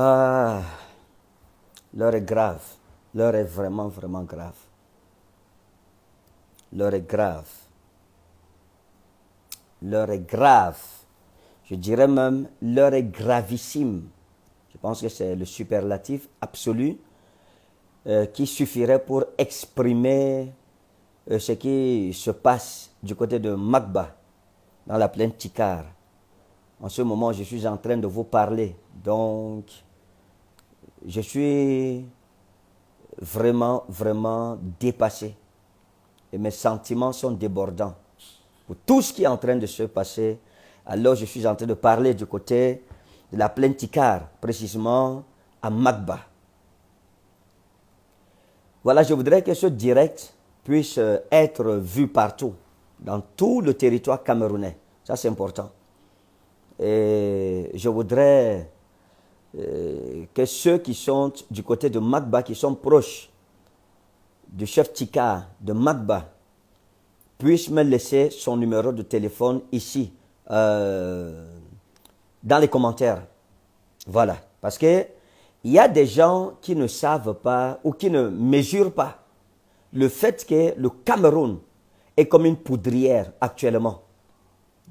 Ah, l'heure est grave. L'heure est vraiment, vraiment grave. L'heure est grave. L'heure est grave. Je dirais même, l'heure est gravissime. Je pense que c'est le superlatif absolu euh, qui suffirait pour exprimer euh, ce qui se passe du côté de Magba, dans la plaine Tikar. En ce moment, je suis en train de vous parler. Donc, je suis vraiment, vraiment dépassé. Et mes sentiments sont débordants. Pour tout ce qui est en train de se passer, alors je suis en train de parler du côté de la plaine Tikar, précisément à Magba. Voilà, je voudrais que ce direct puisse euh, être vu partout, dans tout le territoire camerounais. Ça, c'est important. Et je voudrais euh, que ceux qui sont du côté de Magba, qui sont proches du chef Tika, de Magba, puissent me laisser son numéro de téléphone ici, euh, dans les commentaires. Voilà. Parce que il y a des gens qui ne savent pas ou qui ne mesurent pas le fait que le Cameroun est comme une poudrière actuellement.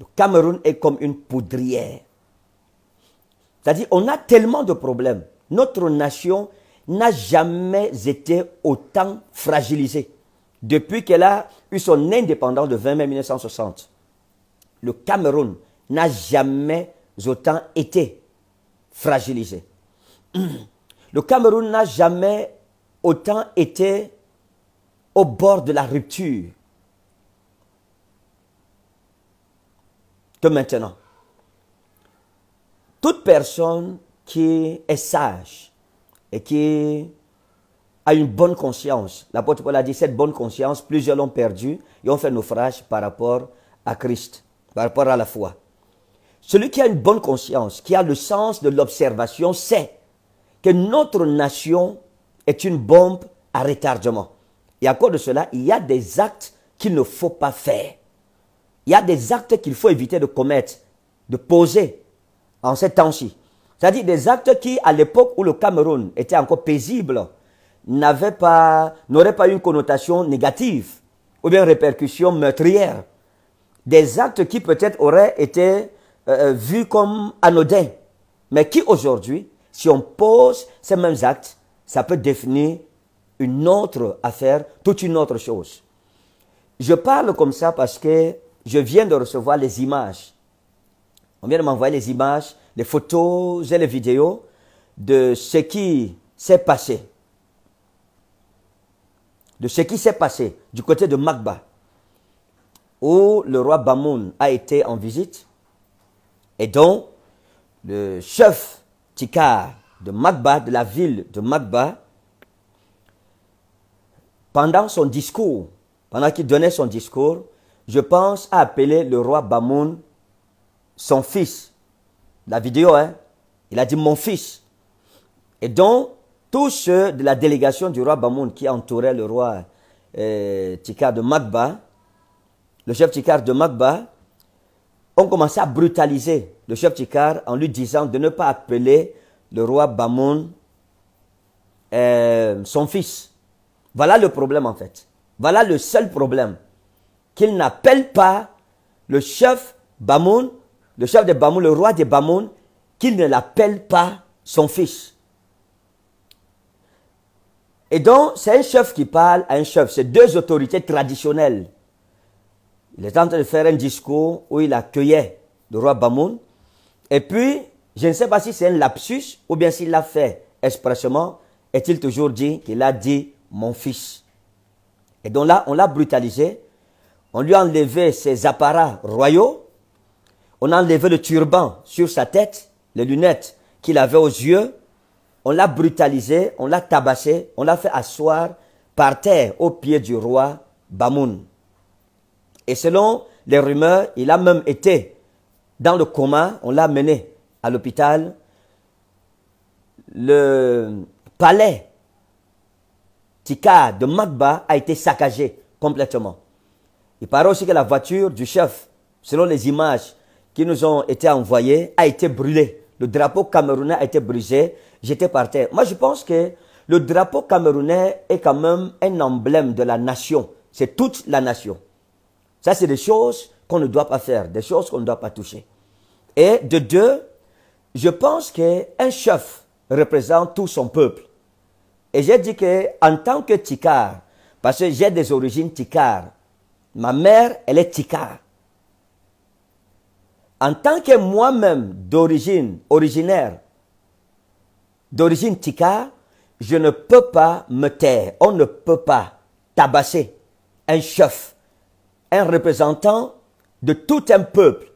Le Cameroun est comme une poudrière. C'est-à-dire, on a tellement de problèmes. Notre nation n'a jamais été autant fragilisée depuis qu'elle a eu son indépendance de 20 mai 1960. Le Cameroun n'a jamais autant été fragilisé. Le Cameroun n'a jamais autant été au bord de la rupture que maintenant toute personne qui est sage et qui a une bonne conscience, l'apôtre Paul a dit cette bonne conscience, plusieurs l'ont perdue et ont fait naufrage par rapport à Christ, par rapport à la foi. Celui qui a une bonne conscience, qui a le sens de l'observation, sait que notre nation est une bombe à retardement. Et à cause de cela, il y a des actes qu'il ne faut pas faire. Il y a des actes qu'il faut éviter de commettre, de poser, en ces temps-ci. C'est-à-dire des actes qui, à l'époque où le Cameroun était encore paisible, n'auraient pas, pas eu une connotation négative ou bien répercussion meurtrière. Des actes qui peut-être auraient été euh, euh, vus comme anodins, mais qui aujourd'hui, si on pose ces mêmes actes, ça peut définir une autre affaire, toute une autre chose. Je parle comme ça parce que je viens de recevoir les images on vient de m'envoyer les images, les photos et les vidéos de ce qui s'est passé. De ce qui s'est passé du côté de Magba. où le roi Bamoun a été en visite et donc, le chef Tikar de Magba, de la ville de Magba. pendant son discours, pendant qu'il donnait son discours, je pense, à appeler le roi Bamoun son fils. La vidéo, hein. Il a dit mon fils. Et donc, tous ceux de la délégation du roi Bamoun qui entourait le roi euh, Tikar de Magba, le chef Tikar de Magba, ont commencé à brutaliser le chef Tikar en lui disant de ne pas appeler le roi Bamoun euh, son fils. Voilà le problème en fait. Voilà le seul problème. Qu'il n'appelle pas le chef Bamoun le chef de Bamoun, le roi de Bamoun, qu'il ne l'appelle pas son fils. Et donc, c'est un chef qui parle à un chef. C'est deux autorités traditionnelles. Il est en train de faire un discours où il accueillait le roi Bamoun. Et puis, je ne sais pas si c'est un lapsus ou bien s'il l'a fait expressément. Est-il toujours dit qu'il a dit mon fils Et donc là, on l'a brutalisé. On lui a enlevé ses apparats royaux. On a enlevé le turban sur sa tête, les lunettes qu'il avait aux yeux. On l'a brutalisé, on l'a tabassé, on l'a fait asseoir par terre aux pieds du roi Bamoun. Et selon les rumeurs, il a même été dans le coma, on l'a amené à l'hôpital. Le palais Tika de Magba a été saccagé complètement. Il paraît aussi que la voiture du chef, selon les images qui nous ont été envoyés a été brûlé. Le drapeau camerounais a été brisé. J'étais par terre. Moi, je pense que le drapeau camerounais est quand même un emblème de la nation. C'est toute la nation. Ça, c'est des choses qu'on ne doit pas faire, des choses qu'on ne doit pas toucher. Et de deux, je pense qu'un chef représente tout son peuple. Et j'ai dit que en tant que Tikar, parce que j'ai des origines Tikar, ma mère, elle est Tikar en tant que moi-même d'origine, originaire, d'origine tika, je ne peux pas me taire. On ne peut pas tabasser un chef, un représentant de tout un peuple,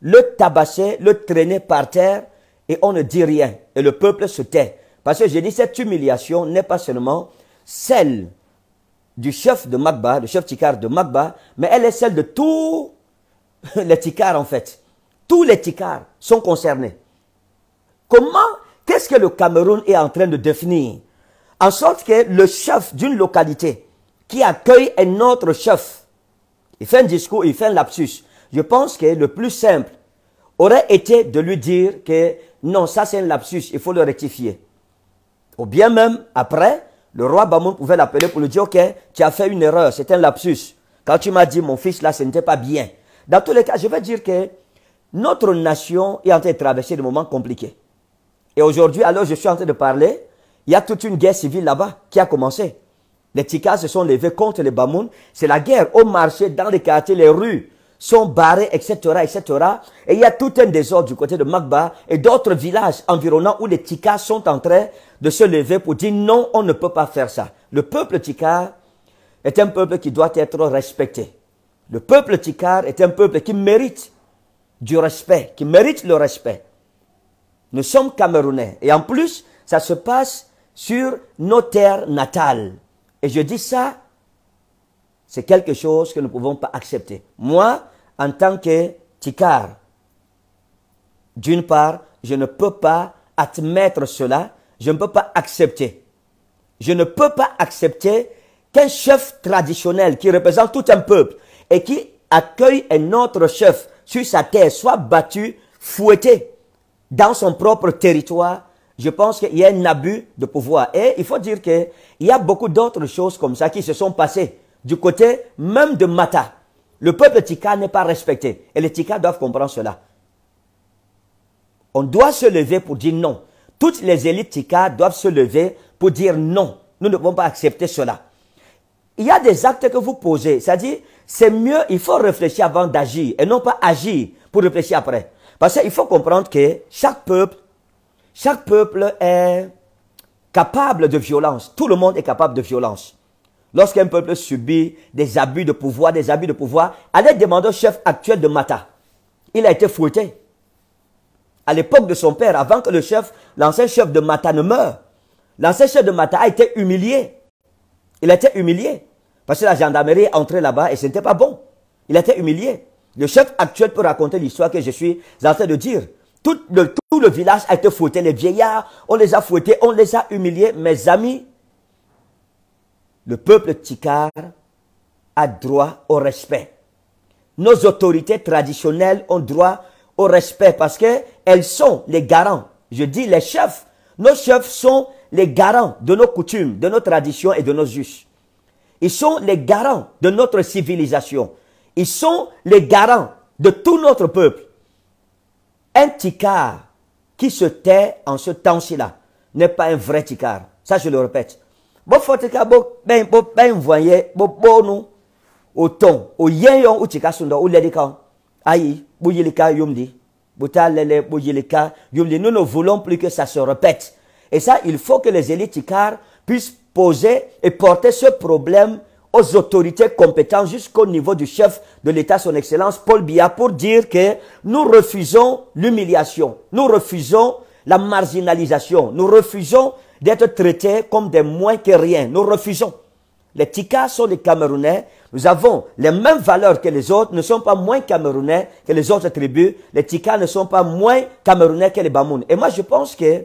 le tabasser, le traîner par terre et on ne dit rien. Et le peuple se tait. Parce que j'ai dit, cette humiliation n'est pas seulement celle du chef de Magba, le chef Tikar de Magba, mais elle est celle de tous les Tikars en fait. Tous les ticards sont concernés. Comment Qu'est-ce que le Cameroun est en train de définir En sorte que le chef d'une localité qui accueille un autre chef, il fait un discours, il fait un lapsus. Je pense que le plus simple aurait été de lui dire que non, ça c'est un lapsus, il faut le rectifier. Ou bien même, après, le roi Bamoun pouvait l'appeler pour lui dire, ok, tu as fait une erreur, c'est un lapsus. Quand tu m'as dit, mon fils, là, ce n'était pas bien. Dans tous les cas, je vais dire que notre nation est en train de traverser des moments compliqués. Et aujourd'hui, alors je suis en train de parler, il y a toute une guerre civile là-bas qui a commencé. Les Tikas se sont levés contre les Bamoun. C'est la guerre au marché, dans les quartiers, les rues sont barrées, etc., etc. Et il y a tout un désordre du côté de Magba et d'autres villages environnants où les Tikas sont en train de se lever pour dire non, on ne peut pas faire ça. Le peuple Tikar est un peuple qui doit être respecté. Le peuple Tikar est un peuple qui mérite du respect, qui mérite le respect. Nous sommes Camerounais. Et en plus, ça se passe sur nos terres natales. Et je dis ça, c'est quelque chose que nous ne pouvons pas accepter. Moi, en tant que Tikar, d'une part, je ne peux pas admettre cela, je ne peux pas accepter. Je ne peux pas accepter qu'un chef traditionnel qui représente tout un peuple et qui accueille un autre chef sur sa terre, soit battu, fouetté dans son propre territoire, je pense qu'il y a un abus de pouvoir. Et il faut dire qu'il y a beaucoup d'autres choses comme ça qui se sont passées du côté même de Mata. Le peuple Tika n'est pas respecté. Et les Tika doivent comprendre cela. On doit se lever pour dire non. Toutes les élites Tika doivent se lever pour dire non. Nous ne pouvons pas accepter cela. Il y a des actes que vous posez. C'est-à-dire, c'est mieux, il faut réfléchir avant d'agir et non pas agir pour réfléchir après. Parce qu'il faut comprendre que chaque peuple, chaque peuple est capable de violence. Tout le monde est capable de violence. Lorsqu'un peuple subit des abus de pouvoir, des abus de pouvoir, allez demander au chef actuel de Mata. Il a été fouetté. À l'époque de son père, avant que le chef, l'ancien chef de Mata ne meure, l'ancien chef de Mata a été humilié. Il a été humilié. Parce que la gendarmerie est entrée là-bas et ce n'était pas bon. Il était humilié. Le chef actuel peut raconter l'histoire que je suis en train de dire. Tout le, tout le village a été fouetté, les vieillards, on les a fouettés, on les a humiliés. Mes amis, le peuple tikar a droit au respect. Nos autorités traditionnelles ont droit au respect parce qu'elles sont les garants. Je dis les chefs. Nos chefs sont les garants de nos coutumes, de nos traditions et de nos us. Ils sont les garants de notre civilisation. Ils sont les garants de tout notre peuple. Un ticard qui se tait en ce temps-ci-là n'est pas un vrai ticard. Ça, je le répète. ben, ben, nous, Nous ne voulons plus que ça se répète. Et ça, il faut que les élites ticards puissent poser et porter ce problème aux autorités compétentes jusqu'au niveau du chef de l'État, son Excellence Paul Biya, pour dire que nous refusons l'humiliation, nous refusons la marginalisation, nous refusons d'être traités comme des moins que rien, nous refusons. Les Tikas sont les Camerounais, nous avons les mêmes valeurs que les autres, ne sont pas moins Camerounais que les autres tribus, les Tikas ne sont pas moins Camerounais que les Bamoun. Et moi je pense que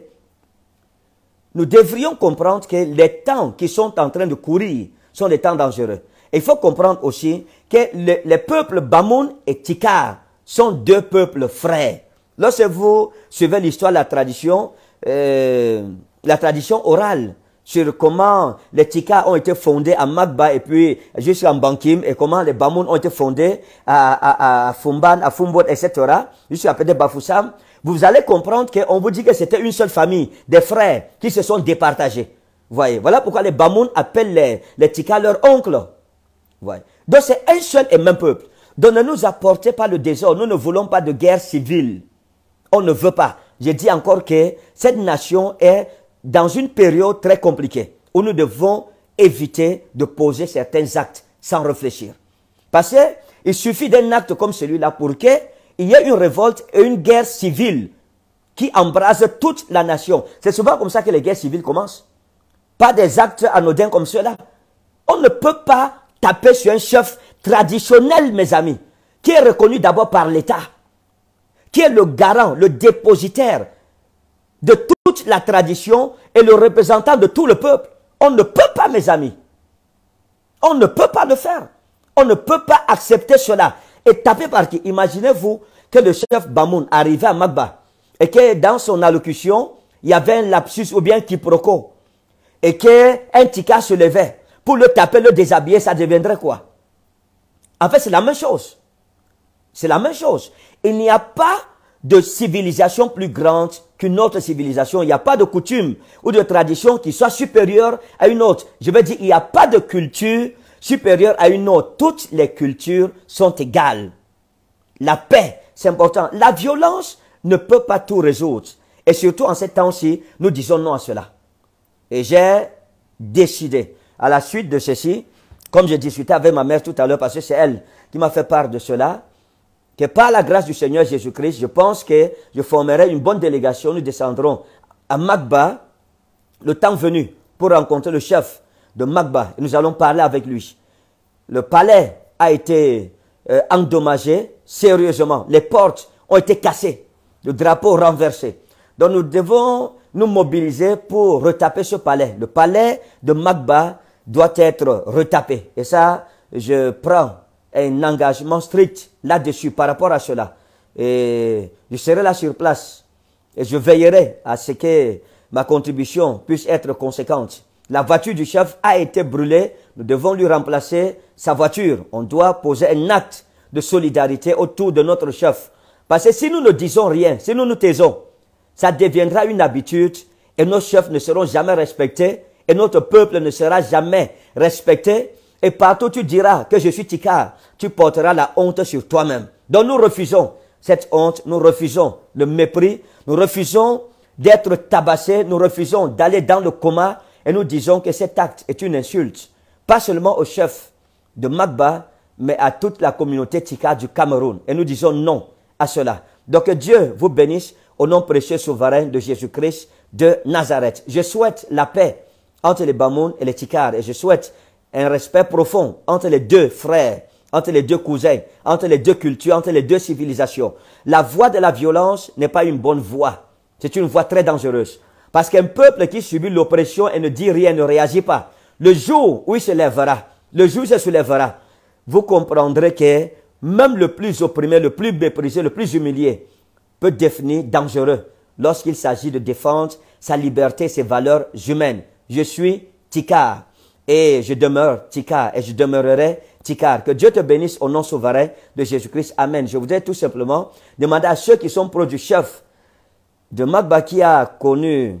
nous devrions comprendre que les temps qui sont en train de courir sont des temps dangereux. il faut comprendre aussi que les peuples Bamoun et Tikar sont deux peuples frères. Lorsque vous suivez l'histoire, la tradition, euh, la tradition orale sur comment les Tikar ont été fondés à Magba et puis jusqu'à Bankim et comment les Bamoun ont été fondés à, à, à Fumban, à Fumbon, etc. Jusqu'à peut-être Bafoussam vous allez comprendre qu'on vous dit que c'était une seule famille, des frères qui se sont départagés. Voyez, voilà pourquoi les Bamoun appellent les, les Tika leurs oncles. Donc c'est un seul et même peuple. Donc ne nous apportez pas le désordre. Nous ne voulons pas de guerre civile. On ne veut pas. Je dis encore que cette nation est dans une période très compliquée où nous devons éviter de poser certains actes sans réfléchir. Parce qu'il suffit d'un acte comme celui-là pour que il y a une révolte et une guerre civile qui embrase toute la nation. C'est souvent comme ça que les guerres civiles commencent. Pas des actes anodins comme ceux-là. On ne peut pas taper sur un chef traditionnel, mes amis, qui est reconnu d'abord par l'État, qui est le garant, le dépositaire de toute la tradition et le représentant de tout le peuple. On ne peut pas, mes amis. On ne peut pas le faire. On ne peut pas accepter cela et tapé par qui Imaginez-vous que le chef Bamoun arrivait à Magba et que dans son allocution, il y avait un lapsus ou bien quiproquo et un tika se levait pour le taper, le déshabiller, ça deviendrait quoi En fait, c'est la même chose. C'est la même chose. Il n'y a pas de civilisation plus grande qu'une autre civilisation. Il n'y a pas de coutume ou de tradition qui soit supérieure à une autre. Je veux dire, il n'y a pas de culture supérieure à une autre. Toutes les cultures sont égales. La paix, c'est important. La violence ne peut pas tout résoudre. Et surtout en ces temps-ci, nous disons non à cela. Et j'ai décidé, à la suite de ceci, comme j'ai discuté avec ma mère tout à l'heure, parce que c'est elle qui m'a fait part de cela, que par la grâce du Seigneur Jésus-Christ, je pense que je formerai une bonne délégation. Nous descendrons à Magba, le temps venu, pour rencontrer le chef de Magba. nous allons parler avec lui. Le palais a été euh, endommagé sérieusement. Les portes ont été cassées. Le drapeau renversé. Donc nous devons nous mobiliser pour retaper ce palais. Le palais de Magba doit être retapé. Et ça, je prends un engagement strict là-dessus par rapport à cela. Et je serai là sur place et je veillerai à ce que ma contribution puisse être conséquente. La voiture du chef a été brûlée. Nous devons lui remplacer sa voiture. On doit poser un acte de solidarité autour de notre chef. Parce que si nous ne disons rien, si nous nous taisons, ça deviendra une habitude et nos chefs ne seront jamais respectés et notre peuple ne sera jamais respecté. Et partout tu diras que je suis Tikar, tu porteras la honte sur toi-même. Donc nous refusons cette honte, nous refusons le mépris, nous refusons d'être tabassés, nous refusons d'aller dans le coma, et nous disons que cet acte est une insulte, pas seulement au chef de Magba, mais à toute la communauté Tikar du Cameroun. Et nous disons non à cela. Donc que Dieu vous bénisse au nom précieux souverain de Jésus-Christ de Nazareth. Je souhaite la paix entre les Bamoun et les Tikar. Et je souhaite un respect profond entre les deux frères, entre les deux cousins, entre les deux cultures, entre les deux civilisations. La voie de la violence n'est pas une bonne voie. C'est une voie très dangereuse. Parce qu'un peuple qui subit l'oppression et ne dit rien, ne réagit pas, le jour où il se lèvera, le jour où il se lèvera, vous comprendrez que même le plus opprimé, le plus méprisé, le plus humilié peut définir dangereux lorsqu'il s'agit de défendre sa liberté, ses valeurs humaines. Je suis Tikar et je demeure Tikar et je demeurerai Tikar. Que Dieu te bénisse au nom souverain de Jésus-Christ. Amen. Je voudrais tout simplement demander à ceux qui sont proches du chef de Magba qui a connu,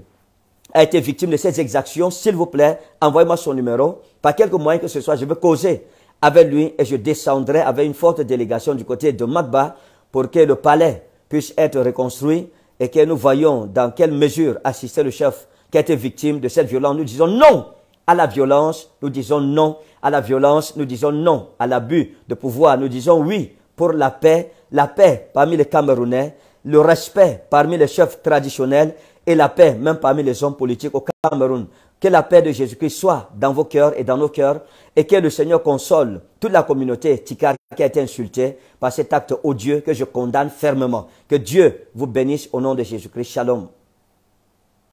a été victime de ces exactions, s'il vous plaît, envoyez-moi son numéro. Par quelque moyen que ce soit, je veux causer avec lui et je descendrai avec une forte délégation du côté de Magba pour que le palais puisse être reconstruit et que nous voyons dans quelle mesure assister le chef qui a été victime de cette violence. Nous disons non à la violence, nous disons non à la violence, nous disons non à l'abus de pouvoir, nous disons oui pour la paix, la paix parmi les Camerounais, le respect parmi les chefs traditionnels et la paix même parmi les hommes politiques au Cameroun. Que la paix de Jésus-Christ soit dans vos cœurs et dans nos cœurs et que le Seigneur console toute la communauté Tikar qui a été insultée par cet acte odieux que je condamne fermement. Que Dieu vous bénisse au nom de Jésus-Christ. Shalom.